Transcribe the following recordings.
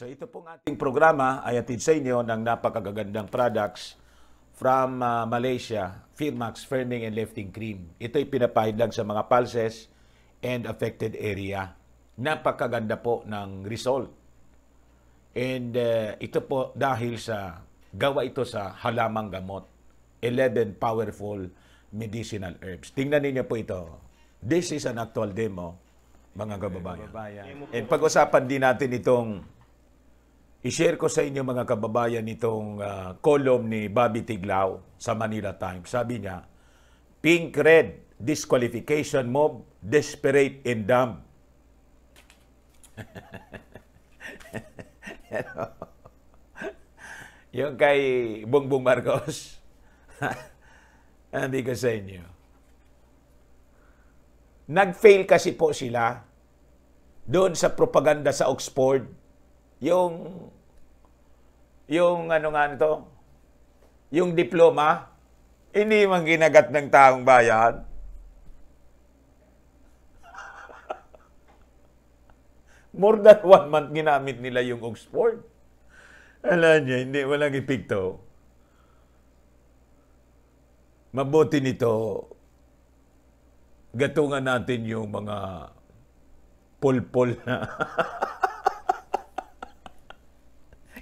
So ito pong ating programa ay atid sa inyo ng napakagagandang products from uh, Malaysia, Firmax Firming and Lifting Cream. Ito ay pinapahid lang sa mga pulses and affected area. Napakaganda po ng result. And uh, ito po dahil sa gawa ito sa halamang gamot. 11 powerful medicinal herbs. Tingnan niyo po ito. This is an actual demo, mga kababayan. And pag-usapan din natin itong I-share ko sa inyo mga kababayan itong uh, column ni Bobby Tiglao sa Manila Times. Sabi niya, Pink Red Disqualification Mob Desperate and Dumb. Oh. Yung kay Bongbong Marcos, hindi ko sa inyo. Nag-fail kasi po sila doon sa propaganda sa Oxford yung yung ano nga nito, yung diploma, hindi man ginagat ng taong bayan. More than one month ginamit nila yung Oxford. Alam niya, hindi, walang epekto. Mabuti nito, gatungan natin yung mga pulpol na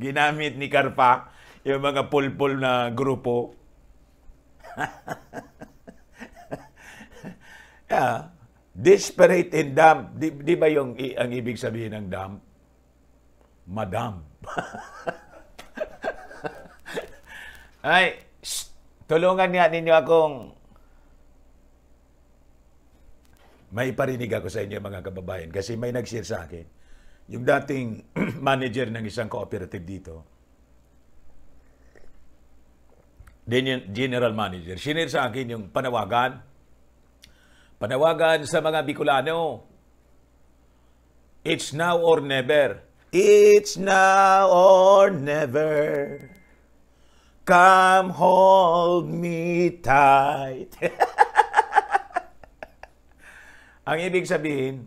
ginamit ni Karpa yung mga pulpul na grupo. yeah. Desperate and dumb. Di, di ba yung i- ang ibig sabihin ng dumb? Madam. Ay, shh, tulungan niya ninyo akong may parinig ako sa inyo mga kababayan kasi may nag-share sa akin yung dating manager ng isang cooperative dito, general manager, sinir sa akin yung panawagan. Panawagan sa mga Bicolano. It's now or never. It's now or never. Come hold me tight. Ang ibig sabihin,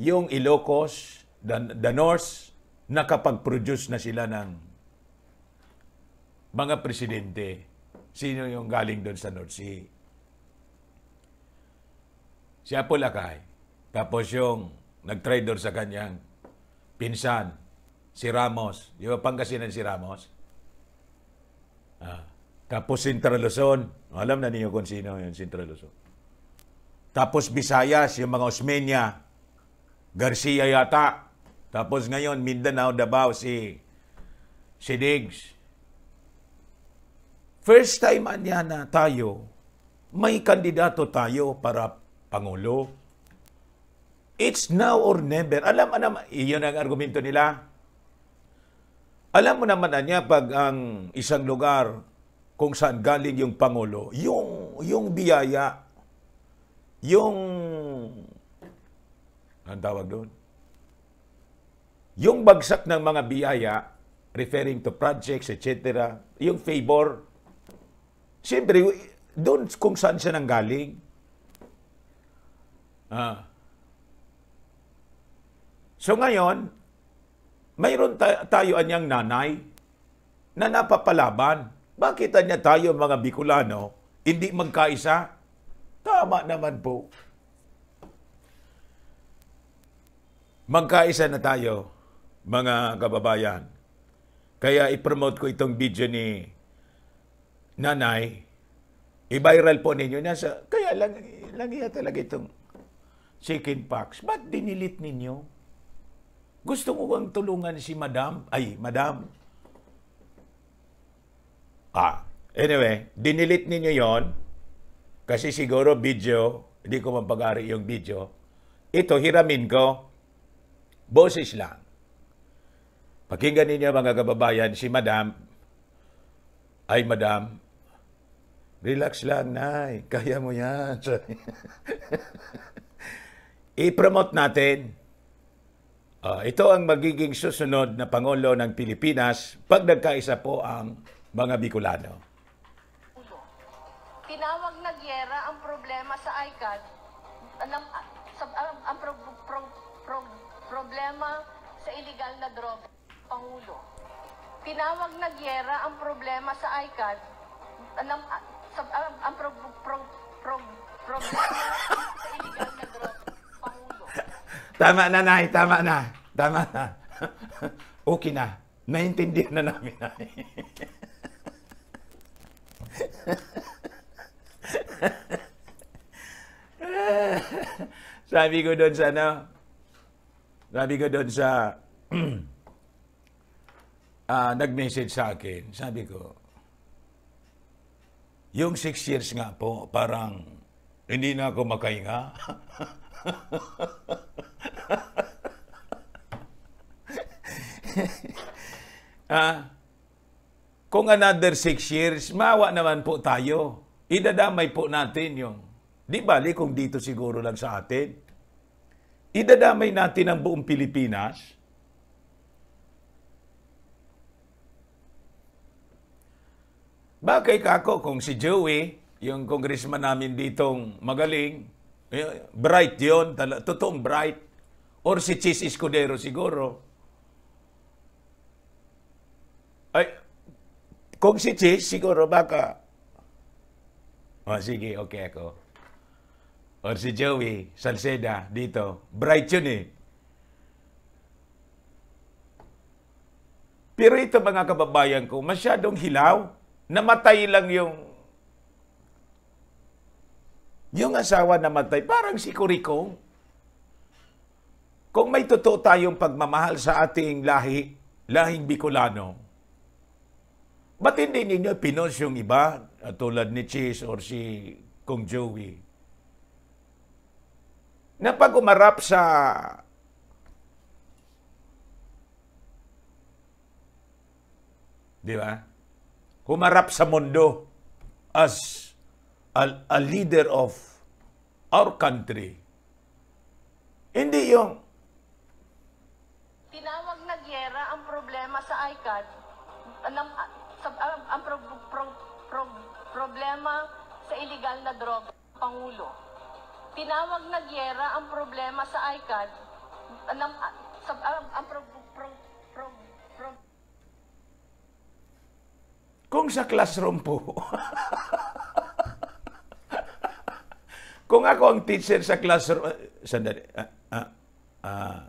yung Ilocos, the, the North, nakapag-produce na sila ng mga presidente. Sino yung galing doon sa North Sea? Si Apolakay. Tapos yung nag-try sa kanyang pinsan, si Ramos. Yung ba si Ramos? Ah. Tapos Central Luzon. Alam na niyo kung sino yung Central Luzon. Tapos Visayas, yung mga Osmeña, Garcia yata, tapos ngayon, Mindanao, Davao, si, si Diggs. First time anya na tayo, may kandidato tayo para Pangulo. It's now or never. Alam mo naman, iyon ang argumento nila. Alam mo naman niya pag ang isang lugar kung saan galing yung Pangulo, yung, yung biyaya, yung, ang tawag doon? Yung bagsak ng mga biyaya, referring to projects, etc., yung favor, siyempre, doon kung saan siya nanggaling. Ah. So ngayon, mayroon tayo anyang nanay na napapalaban. Bakit niya tayo mga Bicolano hindi magkaisa? Tama naman po. Magkaisa na tayo mga kababayan. Kaya ipromote ko itong video ni Nanay. I-viral po ninyo. Nasa, kaya lang, lang talaga itong chicken pox. Ba't dinilit ninyo? Gusto mo bang tulungan si Madam? Ay, Madam. Ah, anyway, dinilit ninyo yon kasi siguro video, hindi ko mapag-ari yung video. Ito, hiramin ko, boses lang. Pakinggan ninyo mga kababayan, si Madam, ay Madam, relax lang, Nay. Kaya mo yan. I-promote natin. Uh, ito ang magiging susunod na Pangulo ng Pilipinas pag nagkaisa po ang mga Bicolano. Tinawag na gyera ang problema sa ICAD, ang, sa, ang, ang pro, pro, pro, problema sa illegal na droga. Pangulo. Pinawag na gyera ang problema sa ICAD, ah, ah, ang, sa, ang, ang pro, pro, pro, problema sa illegal na droga, Pangulo. Tama na, Nay. Tama na. Tama na. okay na. Naintindihan na namin, Nay. sabi ko doon sa ano, sabi ko doon sa uh, nag-message sa akin, sabi ko, yung six years nga po, parang hindi na ako makahinga. ah, kung another six years, mawa naman po tayo. Idadamay po natin yung, di bali kung dito siguro lang sa atin, idadamay natin ang buong Pilipinas, Bakit ako kung si Joey, yung congressman namin ditong magaling, eh, bright yon, totoong bright, or si Chis Escudero siguro, ay, kung si Chis, siguro baka, oh, sige, okay ako. Or si Joey Salceda dito, bright yun eh. Pero ito mga kababayan ko, masyadong hilaw namatay lang yung yung asawa namatay. Parang si Kuriko. Kung may totoo tayong pagmamahal sa ating lahi, lahing Bicolano, ba't hindi ninyo pinos yung iba tulad ni Cheese or si Kong Joey? Na pag umarap sa Di ba? humarap sa mundo as a, a leader of our country. Hindi yung... Tinawag na gyera ang problema sa ICAD, ang, sa, ang, ang pro, pro, pro, problema sa illegal na droga, Pangulo. Tinawag na gyera ang problema sa ICAD, ang, sa, ang, ang pro, Kung sa classroom po, kung ako ang teacher sa classroom, eh, sandali, ah, ah, ah,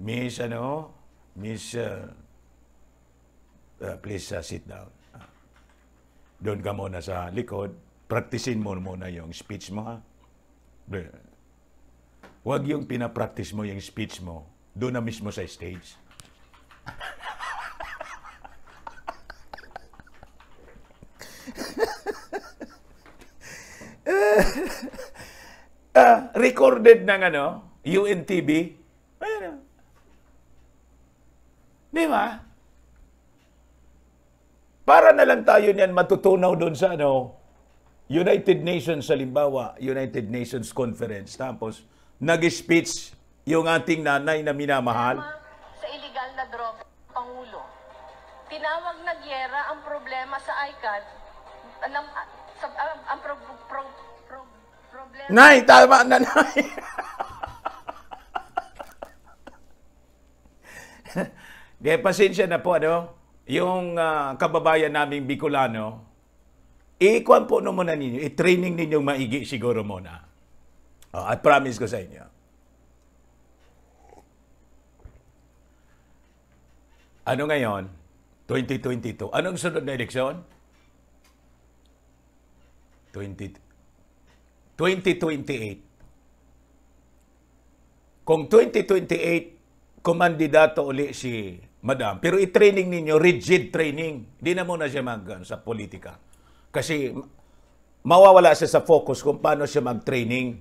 Miss, ano, Miss, uh, uh, please uh, sit down. Uh, doon ka muna sa likod, praktisin mo muna yung speech mo, ha? Huwag yung pinapractice mo yung speech mo, doon na mismo sa stage. uh, recorded ng ano, UNTV. Ano? Di ba? Para na lang tayo niyan matutunaw doon sa ano, United Nations, halimbawa, United Nations Conference. Tapos, nag-speech yung ating nanay na minamahal. Sa illegal na droga, Pangulo. Tinawag na gyera ang problema sa ICAD ng, ah, sa, ang, ah, ang pro, pro, problema. Nay, tama na, Nay. De, pasensya na po, ano? Yung uh, kababayan naming Bicolano, ikuan po no muna ninyo, i-training ninyo maigi siguro muna. Oh, at promise ko sa inyo. Ano ngayon? 2022. Anong sunod na eleksyon? 20, 2028. Kung 2028, kumandidato uli si Madam. Pero i-training ninyo, rigid training. Hindi na muna siya mag ano, sa politika. Kasi mawawala siya sa focus kung paano siya mag-training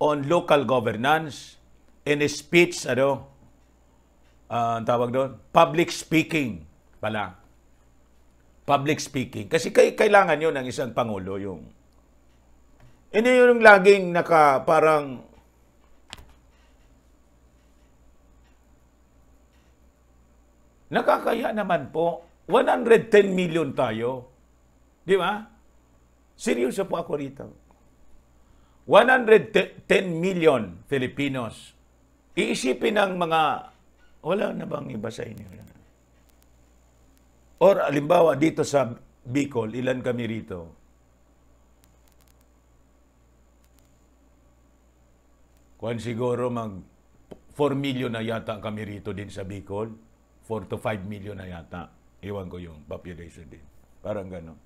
on local governance and speech, ano, uh, tawag doon, public speaking pala. Public speaking. Kasi kailangan yun ng isang Pangulo yung ano yun yung laging naka parang Nakakaya naman po. 110 million tayo. Di ba? Seryoso po ako rito. 110 million Filipinos. Iisipin ng mga, wala na bang iba sa inyo? Or alimbawa, dito sa Bicol, ilan kami rito? Kuan siguro mag 4 million na yata kami rito din sa Bicol. 4 to 5 million na yata. Iwan ko yung population din. Parang ganon.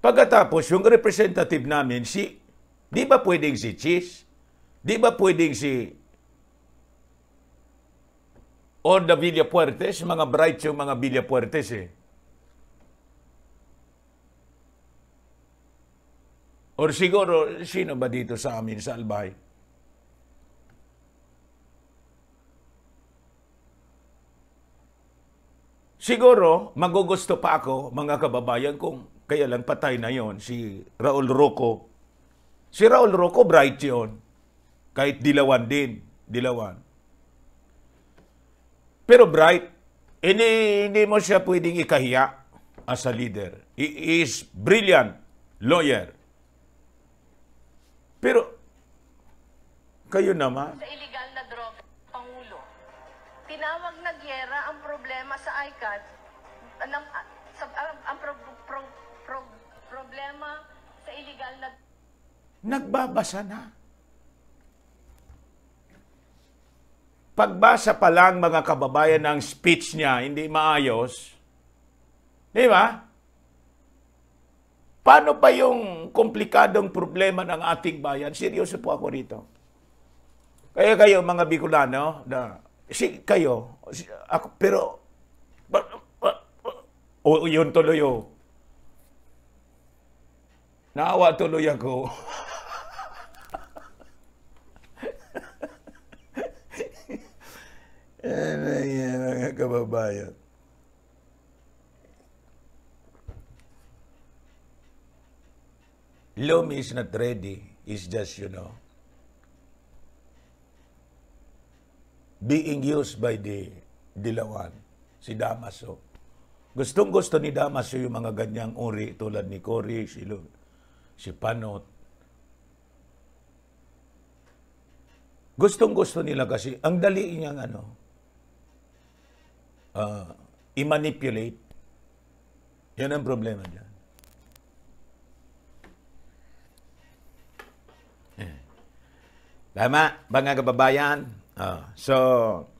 Pagkatapos, yung representative namin, si, di ba pwedeng si Chis? Di ba pwedeng si Villa Puertes? Mga bright yung mga Villa Puertes eh. Or siguro, sino ba dito sa amin sa Albay? Siguro, magugusto pa ako, mga kababayan, kung kaya lang patay na yon si Raul Rocco. Si Raul Rocco, bright yon. Kahit dilawan din. Dilawan. Pero bright. Hindi, hindi mo siya pwedeng ikahiya as a leader. He is brilliant lawyer. Pero, kayo naman. Sa illegal na droga, Pangulo, tinawag na gyera ang problema sa ICAT, ang, ah, ah, sa, ang, ah, ang pro, pro, pro, problema sa illegal na Nagbabasa na. Pagbasa pa lang mga kababayan ng speech niya, hindi maayos. Di ba? Paano pa yung komplikadong problema ng ating bayan? Seryoso po ako rito. Kaya kayo mga Bicolano, na, si, kayo, si, ako, pero, ba, ba, ba, o, yun tuloy o. Oh. Naawa tuloy ako. Ano eh, yan, eh, mga kababayan? Loom is not ready. It's just, you know, being used by the Dilawan, si Damaso. Gustong gusto ni Damaso yung mga ganyang uri tulad ni Cory, si, Loom, si Panot. Gustong gusto nila kasi ang dali niyang ano, uh, i-manipulate. Yan ang problema niya. Tama, mga kababayan. Oh, so,